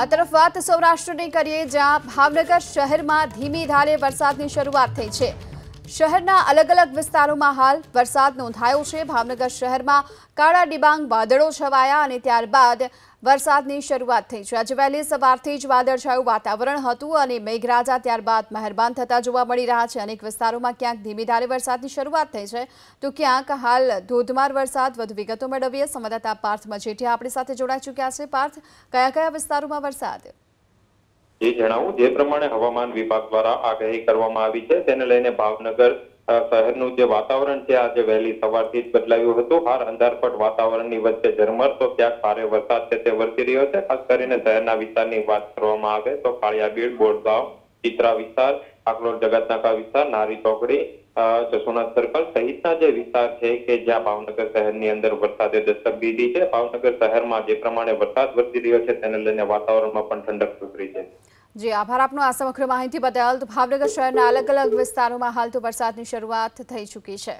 આ તરફ વાત સૌરાષ્ટ્રની કરીએ જ્યાં ભાવનગર શહેરમાં ધીમી ધારે વરસાદની શરૂઆત થઈ છે શહેરના અલગ અલગ વિસ્તારોમાં હાલ વરસાદ નોંધાયો છે ભાવનગર શહેરમાં કાળા ડિબાંગ વાદળો છવાયા અને ત્યારબાદ વરસાદની શરૂઆત થઈ છે આજે વહેલી સવારથી જ વાદળછાયું વાતાવરણ હતું અને મેઘરાજા ત્યારબાદ મહેરબાન થતા જોવા મળી રહ્યા છે અનેક વિસ્તારોમાં ક્યાંક ધીમી ધારે વરસાદની શરૂઆત થઈ છે તો ક્યાંક હાલ ધોધમાર વરસાદ વધુ વિગતો મેળવીએ સંવાદદાતા પાર્થ મજેઠિયા આપણી સાથે જોડાઈ ચૂક્યા છે પાર્થ કયા કયા વિસ્તારોમાં વરસાદ એ જણાવું જે પ્રમાણે હવામાન વિભાગ દ્વારા આગાહી કરવામાં આવી છે તેને લઈને ભાવનગર શહેરનું જે વાતાવરણ છે આજે વહેલી સવારથી જ બદલાયું હતું હાર અંધારપટ વાતાવરણની વચ્ચે ઝરમર તો ક્યાંક ભારે વરસાદ છે તે વરસી રહ્યો છે ખાસ કરીને શહેરના વિસ્તારની વાત કરવામાં આવે તો કાળિયાબીડ બોરગાંવ ચિત્રા વિસ્તાર આકલોડ જગતનાકા વિસ્તાર નારી ચોકડી જસોના સર્કલ સહિતના જે વિસ્તાર છે કે જ્યાં ભાવનગર શહેરની અંદર વરસાદે દસ્તક દીધી છે ભાવનગર શહેરમાં જે પ્રમાણે વરસાદ વરસી રહ્યો છે તેને લઈને વાતાવરણમાં પણ ઠંડક જે આભાર આપનો આ સમગ્ર માહિતી બદલ ભાવનગર શહેરના અલગ અલગ વિસ્તારોમાં હાલ તો વરસાદની શરૂઆત થઈ ચૂકી છે